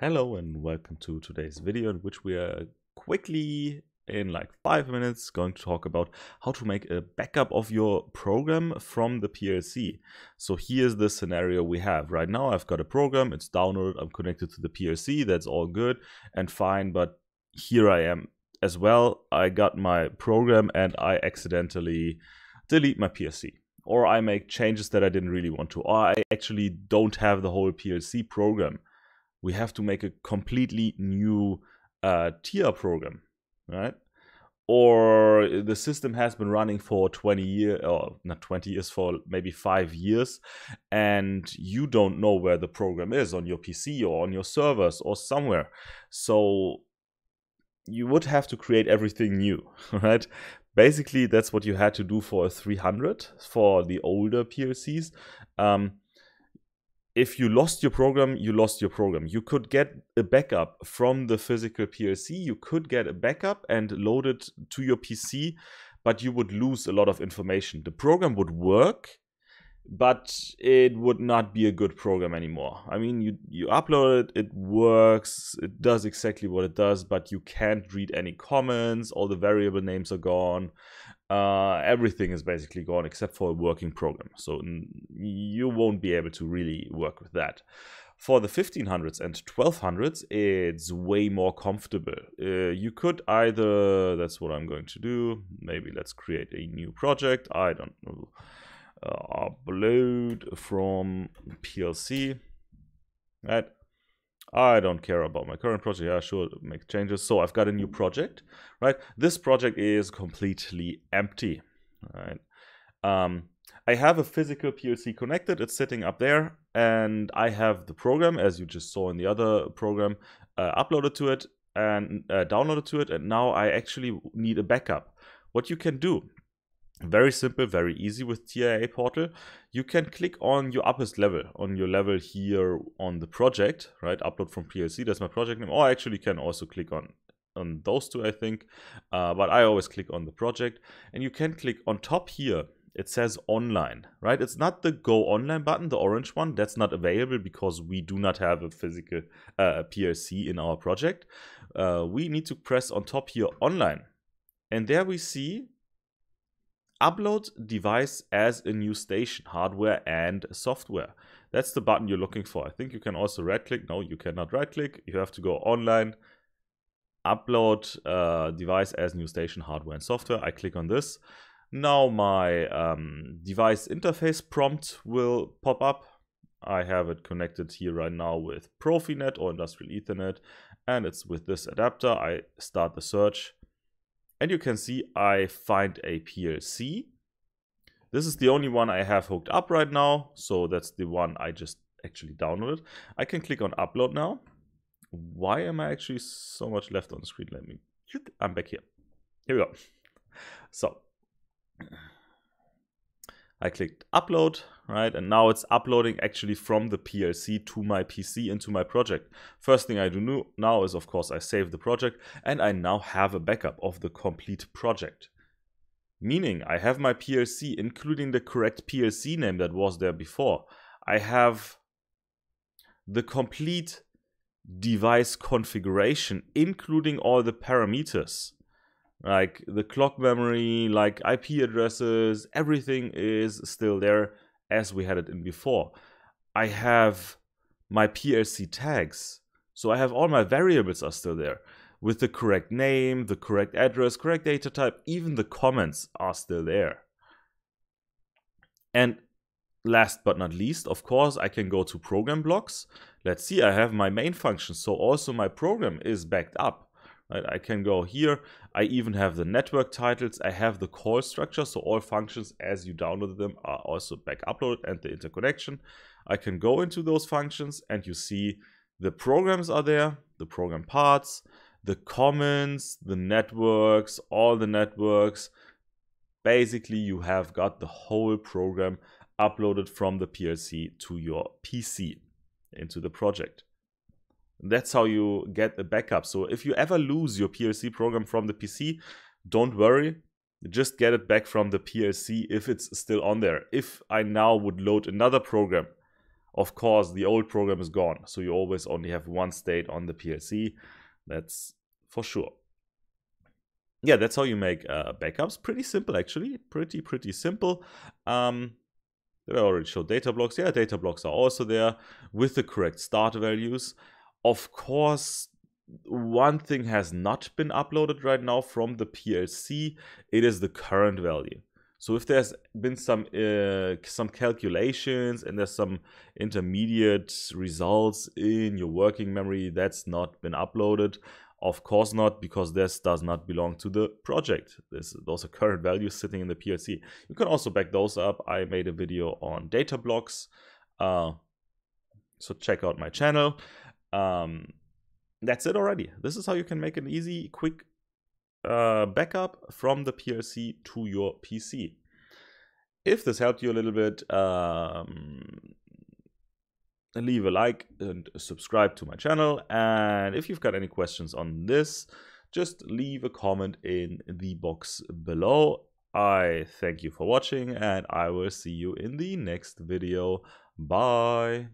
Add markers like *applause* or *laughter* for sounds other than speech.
Hello and welcome to today's video in which we are quickly in like five minutes going to talk about how to make a backup of your program from the PLC. So here's the scenario we have right now. I've got a program, it's downloaded, I'm connected to the PLC, that's all good and fine, but here I am as well. I got my program and I accidentally delete my PLC or I make changes that I didn't really want to, or I actually don't have the whole PLC program we have to make a completely new uh, tier program, right? Or the system has been running for 20 years, or not 20 years, for maybe five years, and you don't know where the program is on your PC or on your servers or somewhere. So you would have to create everything new, *laughs* right? Basically, that's what you had to do for a 300 for the older PLCs. Um, if you lost your program, you lost your program. You could get a backup from the physical PLC. You could get a backup and load it to your PC, but you would lose a lot of information. The program would work, but it would not be a good program anymore. I mean, you, you upload it, it works, it does exactly what it does, but you can't read any comments, all the variable names are gone. Uh, everything is basically gone except for a working program. So you won't be able to really work with that. For the 1500s and 1200s, it's way more comfortable. Uh, you could either, that's what I'm going to do, maybe let's create a new project, I don't know uh, upload from PLC, right? I don't care about my current project. I should make changes. So I've got a new project, right? This project is completely empty, right? Um, I have a physical PLC connected. It's sitting up there and I have the program as you just saw in the other program uh, uploaded to it and uh, downloaded to it. And now I actually need a backup. What you can do very simple, very easy with TIA portal. You can click on your uppest level, on your level here on the project, right? Upload from PLC, that's my project name. Or actually you can also click on on those two, I think. Uh, but I always click on the project. And you can click on top here, it says online, right? It's not the go online button, the orange one. That's not available because we do not have a physical uh, PLC in our project. Uh, we need to press on top here online. And there we see upload device as a new station, hardware and software. That's the button you're looking for. I think you can also right click. No, you cannot right click. You have to go online, upload uh, device as new station, hardware and software. I click on this. Now my um, device interface prompt will pop up. I have it connected here right now with Profinet or Industrial Ethernet and it's with this adapter. I start the search and you can see I find a PLC. This is the only one I have hooked up right now. So that's the one I just actually downloaded. I can click on upload now. Why am I actually so much left on the screen? Let me, I'm back here. Here we go. So I clicked upload, right? And now it's uploading actually from the PLC to my PC into my project. First thing I do now is, of course, I save the project and I now have a backup of the complete project. Meaning I have my PLC, including the correct PLC name that was there before. I have the complete device configuration, including all the parameters like the clock memory like ip addresses everything is still there as we had it in before i have my plc tags so i have all my variables are still there with the correct name the correct address correct data type even the comments are still there and last but not least of course i can go to program blocks let's see i have my main function so also my program is backed up I, I can go here. I even have the network titles. I have the call structure. So all functions as you downloaded them are also back uploaded and the interconnection. I can go into those functions and you see the programs are there, the program parts, the comments, the networks, all the networks. Basically, you have got the whole program uploaded from the PLC to your PC into the project. That's how you get a backup. So if you ever lose your PLC program from the PC, don't worry. Just get it back from the PLC if it's still on there. If I now would load another program, of course, the old program is gone. So you always only have one state on the PLC. That's for sure. Yeah, that's how you make uh, backups. Pretty simple, actually. Pretty, pretty simple. Um, did I already show data blocks? Yeah, data blocks are also there with the correct start values. Of course, one thing has not been uploaded right now from the PLC. It is the current value. So if there's been some uh, some calculations and there's some intermediate results in your working memory that's not been uploaded, of course not, because this does not belong to the project. This, those are current values sitting in the PLC. You can also back those up. I made a video on data blocks, uh, so check out my channel. Um, that's it already. This is how you can make an easy, quick uh, backup from the PLC to your PC. If this helped you a little bit, um, leave a like and subscribe to my channel. And if you've got any questions on this, just leave a comment in the box below. I thank you for watching and I will see you in the next video. Bye.